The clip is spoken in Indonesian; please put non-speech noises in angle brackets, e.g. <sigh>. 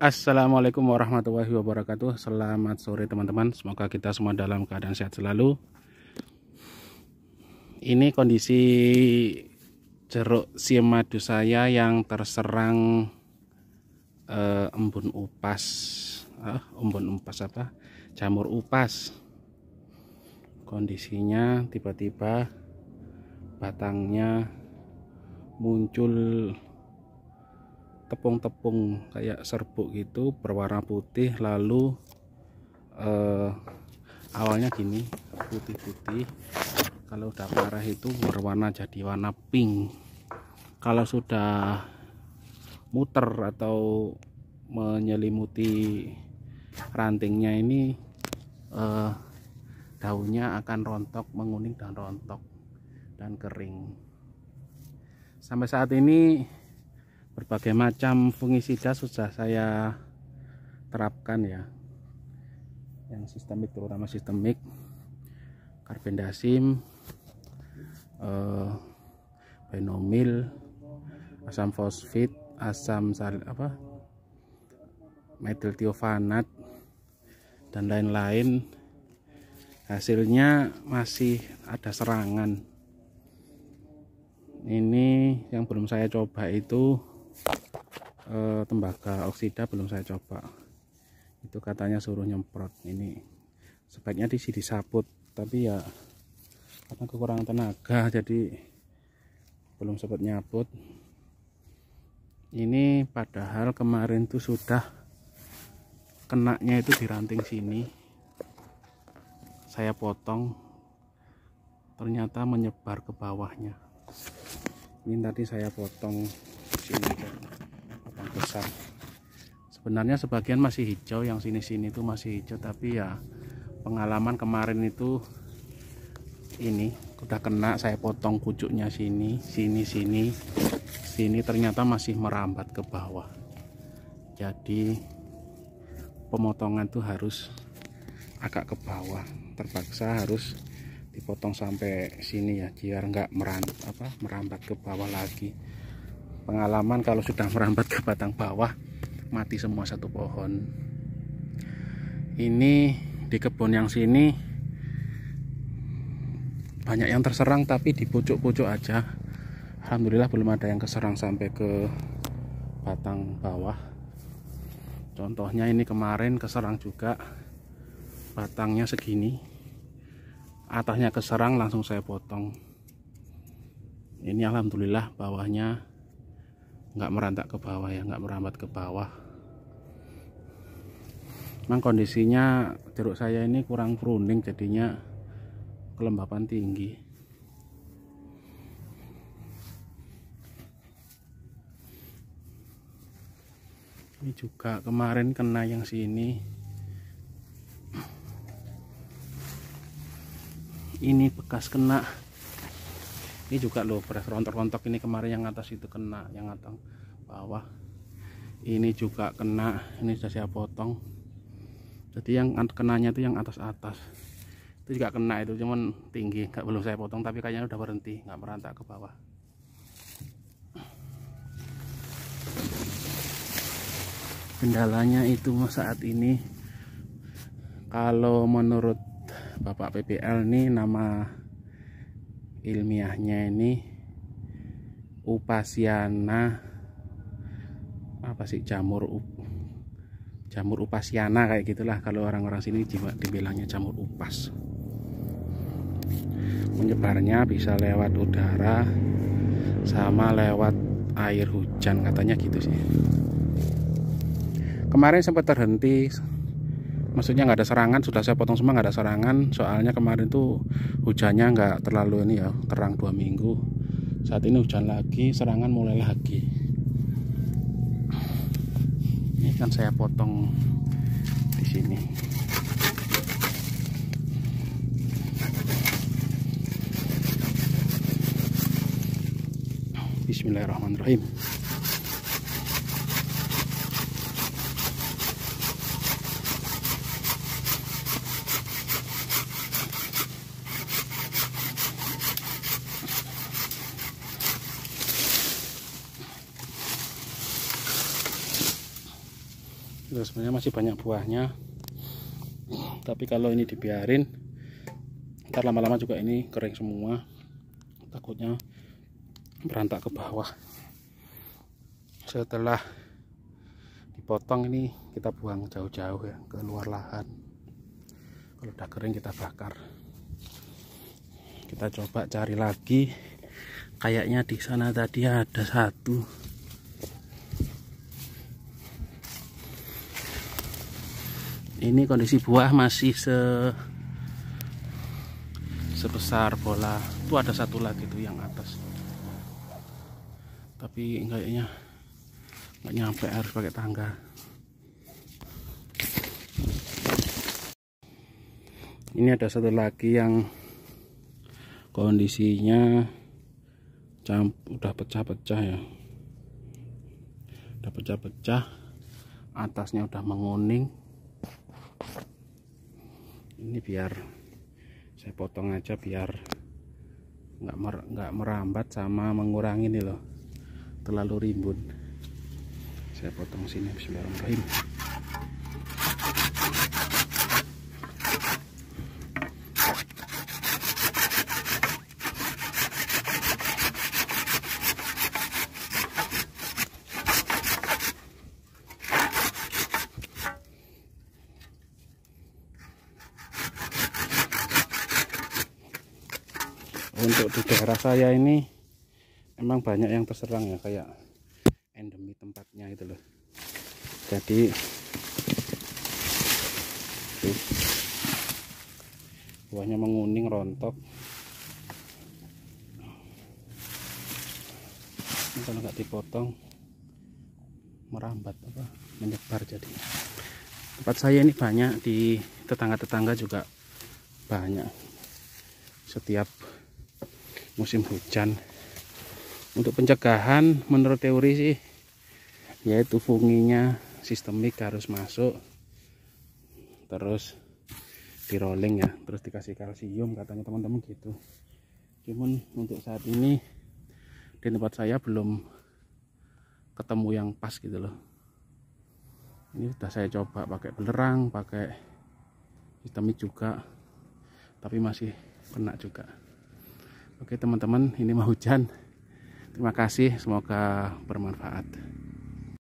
Assalamualaikum warahmatullahi wabarakatuh Selamat sore teman-teman Semoga kita semua dalam keadaan sehat selalu Ini kondisi jeruk madu saya yang terserang eh, embun upas eh, Embun upas apa? Jamur upas Kondisinya tiba-tiba batangnya muncul tepung-tepung kayak serbuk gitu berwarna putih lalu eh, awalnya gini putih-putih kalau udah parah itu berwarna jadi warna pink kalau sudah muter atau menyelimuti rantingnya ini eh, daunnya akan rontok menguning dan rontok dan kering sampai saat ini berbagai macam fungisida sudah saya terapkan ya yang sistemik terutama sistemik karbendasim eh, asam fosfit asam sal apa metil tiofanat dan lain-lain hasilnya masih ada serangan ini yang belum saya coba itu e, tembaga oksida belum saya coba itu katanya suruh nyemprot ini sebaiknya di sini disabut tapi ya karena kekurangan tenaga <laughs> jadi belum sempat nyabut ini padahal kemarin tuh sudah kenaknya itu di ranting sini saya potong ternyata menyebar ke bawahnya ini tadi saya potong sini ada batang besar sebenarnya sebagian masih hijau yang sini-sini itu masih hijau tapi ya pengalaman kemarin itu ini udah kena saya potong pucuknya sini sini sini sini ternyata masih merambat ke bawah jadi pemotongan tuh harus agak ke bawah terpaksa harus dipotong sampai sini ya biar nggak merambat apa merambat ke bawah lagi pengalaman kalau sudah merambat ke batang bawah mati semua satu pohon ini di kebun yang sini banyak yang terserang tapi di pucuk-pucuk aja Alhamdulillah belum ada yang keserang sampai ke batang bawah contohnya ini kemarin keserang juga batangnya segini atasnya keserang langsung saya potong ini Alhamdulillah bawahnya nggak merantak ke bawah ya nggak merambat ke bawah memang kondisinya jeruk saya ini kurang pruning jadinya kelembapan tinggi ini juga kemarin kena yang sini ini bekas kena ini juga loh rontok-rontok ini kemarin yang atas itu kena yang atas bawah ini juga kena ini sudah saya potong jadi yang kenanya itu yang atas-atas itu juga kena itu cuman tinggi nggak belum saya potong tapi kayaknya udah berhenti nggak merantak ke bawah kendalanya itu saat ini kalau menurut Bapak PPL nih nama ilmiahnya ini upasiana apa sih jamur jamur upasiana kayak gitulah kalau orang-orang sini juga dibilangnya jamur upas menyebarnya bisa lewat udara sama lewat air hujan katanya gitu sih kemarin sempat terhenti maksudnya nggak ada serangan sudah saya potong semua nggak ada serangan soalnya kemarin tuh hujannya nggak terlalu ini ya terang dua minggu saat ini hujan lagi serangan mulai lagi ini kan saya potong di sini Bismillahirrahmanirrahim. itu nah, sebenarnya masih banyak buahnya tapi kalau ini dibiarin ntar lama-lama juga ini kering semua takutnya berantak ke bawah setelah dipotong ini kita buang jauh-jauh ya ke luar lahan kalau udah kering kita bakar kita coba cari lagi kayaknya di sana tadi ada satu ini kondisi buah masih se sebesar bola itu ada satu lagi tuh yang atas tapi kayaknya nggak nyampe harus pakai tangga ini ada satu lagi yang kondisinya camp, udah pecah-pecah ya udah pecah-pecah atasnya udah menguning ini biar saya potong aja biar nggak mer nggak merambat sama mengurangi ini loh terlalu rimbun saya potong sini Bismillahirrahmanirrahim untuk di daerah saya ini emang banyak yang terserang ya kayak endemi tempatnya itu loh jadi buahnya menguning rontok ini kalau nggak dipotong merambat apa menyebar jadi tempat saya ini banyak di tetangga-tetangga juga banyak setiap musim hujan untuk pencegahan menurut teori sih yaitu funginya sistemik harus masuk terus di rolling ya terus dikasih kalsium katanya teman-teman gitu cuman untuk saat ini di tempat saya belum ketemu yang pas gitu loh ini sudah saya coba pakai belerang pakai sistemik juga tapi masih kena juga Oke teman-teman, ini mah hujan. Terima kasih, semoga bermanfaat.